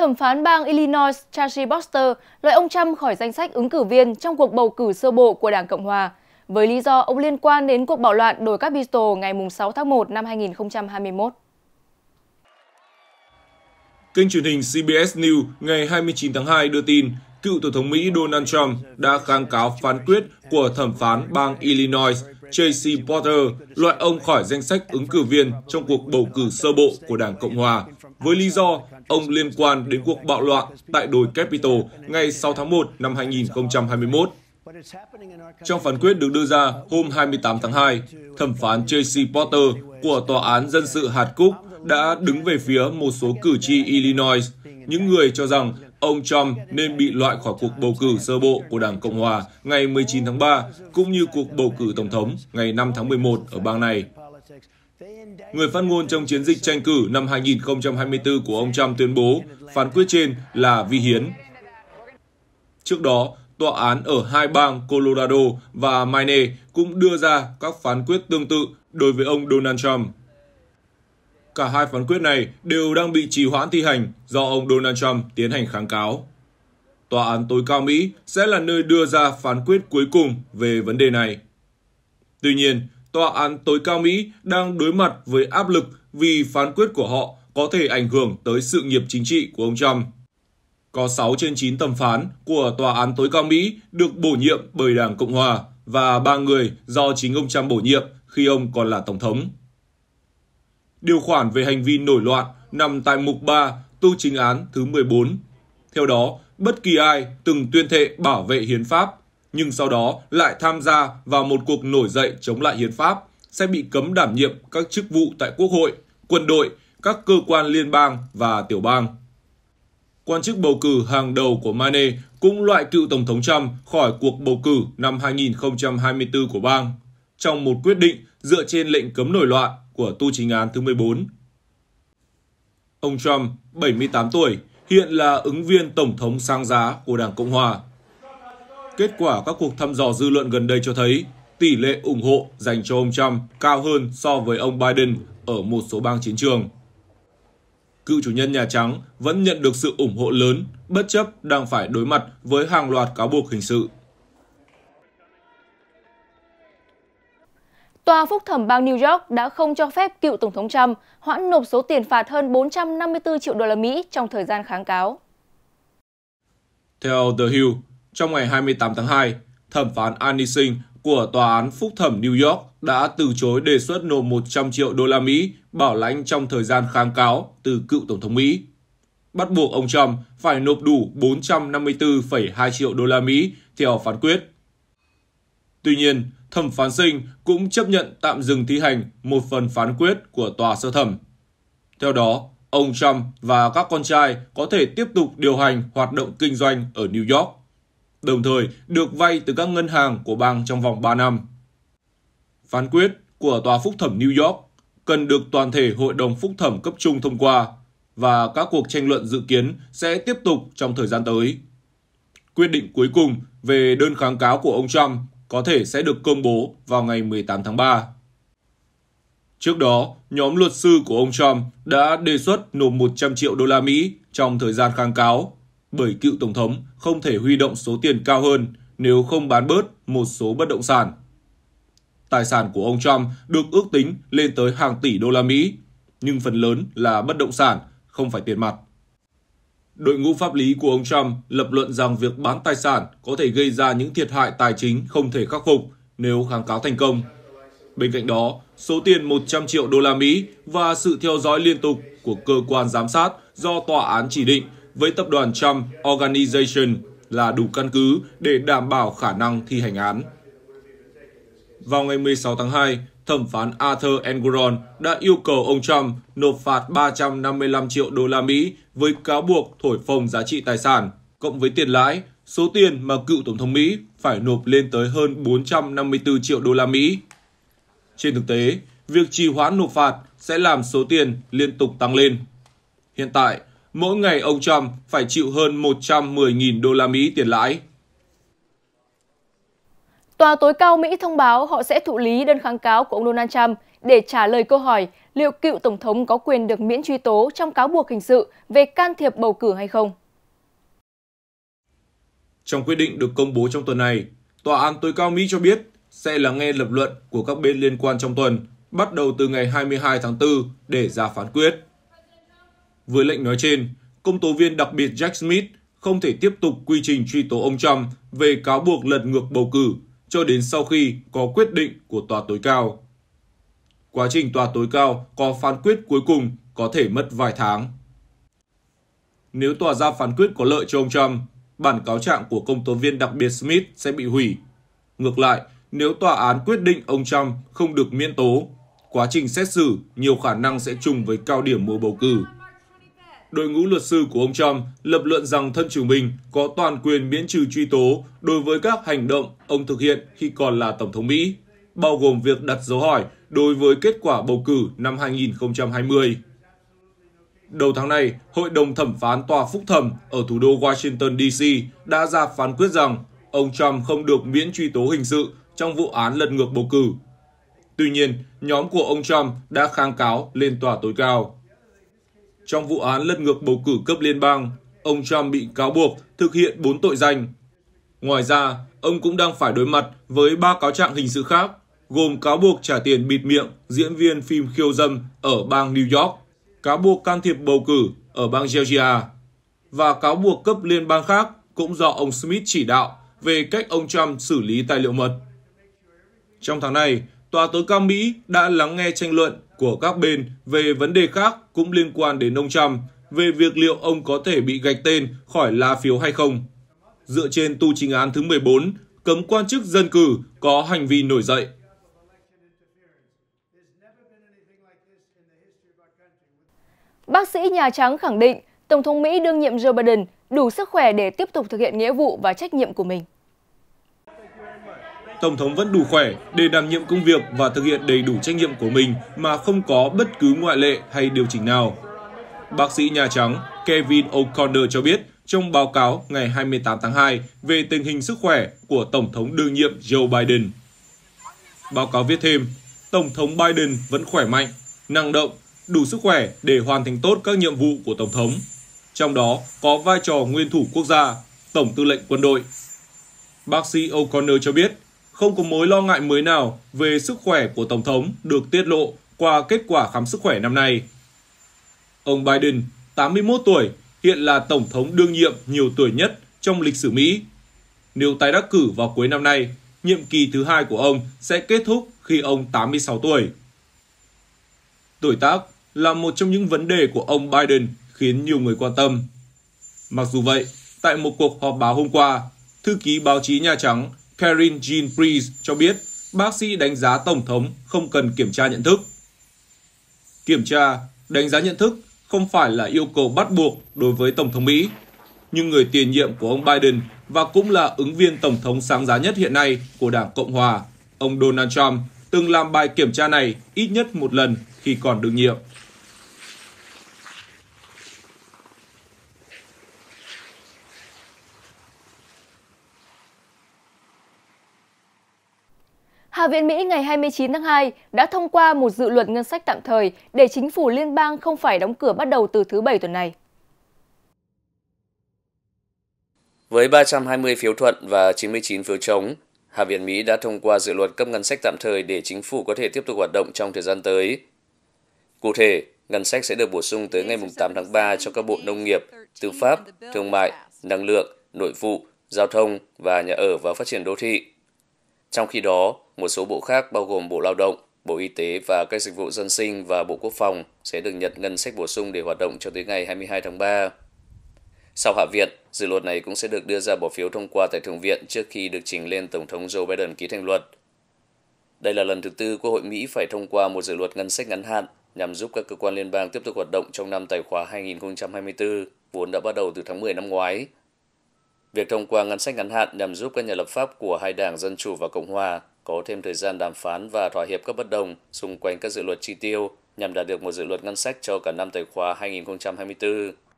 Thẩm phán bang Illinois Charlie Boster loại ông Trump khỏi danh sách ứng cử viên trong cuộc bầu cử sơ bộ của Đảng Cộng Hòa với lý do ông liên quan đến cuộc bạo loạn đồi Capitol ngày 6 tháng 1 năm 2021. Kênh truyền hình CBS News ngày 29 tháng 2 đưa tin cựu Tổng thống Mỹ Donald Trump đã kháng cáo phán quyết của thẩm phán bang Illinois J.C. Porter loại ông khỏi danh sách ứng cử viên trong cuộc bầu cử sơ bộ của Đảng Cộng Hòa với lý do ông liên quan đến cuộc bạo loạn tại đồi Capitol ngày 6 tháng 1 năm 2021. Trong phán quyết được đưa ra hôm 28 tháng 2, thẩm phán J.C. Porter của Tòa án Dân sự Hạt Cúc đã đứng về phía một số cử tri Illinois, những người cho rằng ông Trump nên bị loại khỏi cuộc bầu cử sơ bộ của Đảng Cộng Hòa ngày 19 tháng 3, cũng như cuộc bầu cử Tổng thống ngày 5 tháng 11 ở bang này. Người phát ngôn trong chiến dịch tranh cử năm 2024 của ông Trump tuyên bố phán quyết trên là vi hiến. Trước đó, tòa án ở hai bang Colorado và Maine cũng đưa ra các phán quyết tương tự đối với ông Donald Trump. Cả hai phán quyết này đều đang bị trì hoãn thi hành do ông Donald Trump tiến hành kháng cáo. Tòa án tối cao Mỹ sẽ là nơi đưa ra phán quyết cuối cùng về vấn đề này. Tuy nhiên, Tòa án tối cao Mỹ đang đối mặt với áp lực vì phán quyết của họ có thể ảnh hưởng tới sự nghiệp chính trị của ông Trump. Có 6 trên 9 thẩm phán của Tòa án tối cao Mỹ được bổ nhiệm bởi Đảng Cộng Hòa và ba người do chính ông Trump bổ nhiệm khi ông còn là Tổng thống. Điều khoản về hành vi nổi loạn nằm tại mục 3 tu chính án thứ 14. Theo đó, bất kỳ ai từng tuyên thệ bảo vệ hiến pháp nhưng sau đó lại tham gia vào một cuộc nổi dậy chống lại hiến pháp, sẽ bị cấm đảm nhiệm các chức vụ tại quốc hội, quân đội, các cơ quan liên bang và tiểu bang. Quan chức bầu cử hàng đầu của Mane cũng loại cựu Tổng thống Trump khỏi cuộc bầu cử năm 2024 của bang, trong một quyết định dựa trên lệnh cấm nổi loạn của tu chính án thứ 14. Ông Trump, 78 tuổi, hiện là ứng viên Tổng thống sáng giá của Đảng Cộng Hòa Kết quả các cuộc thăm dò dư luận gần đây cho thấy tỷ lệ ủng hộ dành cho ông Trump cao hơn so với ông Biden ở một số bang chiến trường. Cựu chủ nhân Nhà Trắng vẫn nhận được sự ủng hộ lớn, bất chấp đang phải đối mặt với hàng loạt cáo buộc hình sự. Tòa phúc thẩm bang New York đã không cho phép cựu Tổng thống Trump hoãn nộp số tiền phạt hơn 454 triệu đô la Mỹ trong thời gian kháng cáo. Theo The Hill, trong ngày 28 tháng 2, thẩm phán Annie Singh của Tòa án Phúc thẩm New York đã từ chối đề xuất nộp 100 triệu đô la Mỹ bảo lãnh trong thời gian kháng cáo từ cựu Tổng thống Mỹ. Bắt buộc ông Trump phải nộp đủ 454,2 triệu đô la Mỹ theo phán quyết. Tuy nhiên, thẩm phán sinh cũng chấp nhận tạm dừng thi hành một phần phán quyết của tòa sơ thẩm. Theo đó, ông Trump và các con trai có thể tiếp tục điều hành hoạt động kinh doanh ở New York đồng thời được vay từ các ngân hàng của bang trong vòng 3 năm. Phán quyết của Tòa Phúc thẩm New York cần được toàn thể Hội đồng Phúc thẩm cấp trung thông qua và các cuộc tranh luận dự kiến sẽ tiếp tục trong thời gian tới. Quyết định cuối cùng về đơn kháng cáo của ông Trump có thể sẽ được công bố vào ngày 18 tháng 3. Trước đó, nhóm luật sư của ông Trump đã đề xuất nộp 100 triệu đô la Mỹ trong thời gian kháng cáo bởi cựu Tổng thống không thể huy động số tiền cao hơn nếu không bán bớt một số bất động sản. Tài sản của ông Trump được ước tính lên tới hàng tỷ đô la Mỹ, nhưng phần lớn là bất động sản, không phải tiền mặt. Đội ngũ pháp lý của ông Trump lập luận rằng việc bán tài sản có thể gây ra những thiệt hại tài chính không thể khắc phục nếu kháng cáo thành công. Bên cạnh đó, số tiền 100 triệu đô la Mỹ và sự theo dõi liên tục của cơ quan giám sát do tòa án chỉ định với tập đoàn Trump Organization là đủ căn cứ để đảm bảo khả năng thi hành án. Vào ngày 16 tháng 2, thẩm phán Arthur Engoron đã yêu cầu ông Trump nộp phạt 355 triệu đô la Mỹ với cáo buộc thổi phồng giá trị tài sản, cộng với tiền lãi, số tiền mà cựu Tổng thống Mỹ phải nộp lên tới hơn 454 triệu đô la Mỹ. Trên thực tế, việc trì hoãn nộp phạt sẽ làm số tiền liên tục tăng lên. Hiện tại, mỗi ngày ông Trump phải chịu hơn 110.000 đô la Mỹ tiền lãi. Tòa tối cao Mỹ thông báo họ sẽ thụ lý đơn kháng cáo của ông Donald Trump để trả lời câu hỏi liệu cựu Tổng thống có quyền được miễn truy tố trong cáo buộc hình sự về can thiệp bầu cử hay không. Trong quyết định được công bố trong tuần này, Tòa án tối cao Mỹ cho biết sẽ lắng nghe lập luận của các bên liên quan trong tuần, bắt đầu từ ngày 22 tháng 4 để ra phán quyết. Với lệnh nói trên, công tố viên đặc biệt Jack Smith không thể tiếp tục quy trình truy tố ông Trump về cáo buộc lật ngược bầu cử cho đến sau khi có quyết định của tòa tối cao. Quá trình tòa tối cao có phán quyết cuối cùng có thể mất vài tháng. Nếu tòa ra phán quyết có lợi cho ông Trump, bản cáo trạng của công tố viên đặc biệt Smith sẽ bị hủy. Ngược lại, nếu tòa án quyết định ông Trump không được miễn tố, quá trình xét xử nhiều khả năng sẽ trùng với cao điểm mùa bầu cử đội ngũ luật sư của ông Trump lập luận rằng thân chủ mình có toàn quyền miễn trừ truy tố đối với các hành động ông thực hiện khi còn là Tổng thống Mỹ, bao gồm việc đặt dấu hỏi đối với kết quả bầu cử năm 2020. Đầu tháng này, Hội đồng Thẩm phán Tòa Phúc Thẩm ở thủ đô Washington, D.C. đã ra phán quyết rằng ông Trump không được miễn truy tố hình sự trong vụ án lật ngược bầu cử. Tuy nhiên, nhóm của ông Trump đã kháng cáo lên tòa tối cao. Trong vụ án lật ngược bầu cử cấp liên bang, ông Trump bị cáo buộc thực hiện 4 tội danh. Ngoài ra, ông cũng đang phải đối mặt với ba cáo trạng hình sự khác, gồm cáo buộc trả tiền bịt miệng diễn viên phim khiêu dâm ở bang New York, cáo buộc can thiệp bầu cử ở bang Georgia và cáo buộc cấp liên bang khác cũng do ông Smith chỉ đạo về cách ông Trump xử lý tài liệu mật. Trong tháng này, Tòa tối cao Mỹ đã lắng nghe tranh luận của các bên về vấn đề khác cũng liên quan đến ông Trump về việc liệu ông có thể bị gạch tên khỏi lá phiếu hay không. Dựa trên tu chính án thứ 14, cấm quan chức dân cử có hành vi nổi dậy. Bác sĩ Nhà Trắng khẳng định Tổng thống Mỹ đương nhiệm Joe Biden đủ sức khỏe để tiếp tục thực hiện nghĩa vụ và trách nhiệm của mình. Tổng thống vẫn đủ khỏe để đảm nhiệm công việc và thực hiện đầy đủ trách nhiệm của mình mà không có bất cứ ngoại lệ hay điều chỉnh nào. Bác sĩ Nhà Trắng Kevin O'Connor cho biết trong báo cáo ngày 28 tháng 2 về tình hình sức khỏe của Tổng thống đương nhiệm Joe Biden. Báo cáo viết thêm, Tổng thống Biden vẫn khỏe mạnh, năng động, đủ sức khỏe để hoàn thành tốt các nhiệm vụ của Tổng thống. Trong đó có vai trò nguyên thủ quốc gia, Tổng tư lệnh quân đội. Bác sĩ O'Connor cho biết, không có mối lo ngại mới nào về sức khỏe của Tổng thống được tiết lộ qua kết quả khám sức khỏe năm nay. Ông Biden, 81 tuổi, hiện là Tổng thống đương nhiệm nhiều tuổi nhất trong lịch sử Mỹ. Nếu tái đắc cử vào cuối năm nay, nhiệm kỳ thứ hai của ông sẽ kết thúc khi ông 86 tuổi. Tuổi tác là một trong những vấn đề của ông Biden khiến nhiều người quan tâm. Mặc dù vậy, tại một cuộc họp báo hôm qua, thư ký báo chí Nhà Trắng Karine jean Pries cho biết bác sĩ đánh giá Tổng thống không cần kiểm tra nhận thức. Kiểm tra, đánh giá nhận thức không phải là yêu cầu bắt buộc đối với Tổng thống Mỹ, nhưng người tiền nhiệm của ông Biden và cũng là ứng viên Tổng thống sáng giá nhất hiện nay của Đảng Cộng Hòa, ông Donald Trump từng làm bài kiểm tra này ít nhất một lần khi còn đương nhiệm. Hạ viện Mỹ ngày 29 tháng 2 đã thông qua một dự luật ngân sách tạm thời để chính phủ liên bang không phải đóng cửa bắt đầu từ thứ Bảy tuần này. Với 320 phiếu thuận và 99 phiếu chống, Hạ viện Mỹ đã thông qua dự luật cấp ngân sách tạm thời để chính phủ có thể tiếp tục hoạt động trong thời gian tới. Cụ thể, ngân sách sẽ được bổ sung tới ngày 8 tháng 3 cho các bộ nông nghiệp, tư pháp, thương mại, năng lượng, nội vụ, giao thông và nhà ở và phát triển đô thị. Trong khi đó, một số bộ khác bao gồm Bộ Lao động, Bộ Y tế và các dịch vụ dân sinh và Bộ Quốc phòng sẽ được nhận ngân sách bổ sung để hoạt động cho tới ngày 22 tháng 3. Sau Hạ viện, dự luật này cũng sẽ được đưa ra bỏ phiếu thông qua tại Thượng viện trước khi được trình lên Tổng thống Joe Biden ký thành luật. Đây là lần thứ tư Quốc hội Mỹ phải thông qua một dự luật ngân sách ngắn hạn nhằm giúp các cơ quan liên bang tiếp tục hoạt động trong năm tài khóa 2024, vốn đã bắt đầu từ tháng 10 năm ngoái Việc thông qua ngân sách ngắn hạn nhằm giúp các nhà lập pháp của hai đảng Dân Chủ và Cộng Hòa có thêm thời gian đàm phán và thỏa hiệp các bất đồng xung quanh các dự luật chi tiêu nhằm đạt được một dự luật ngân sách cho cả năm tài khoá 2024.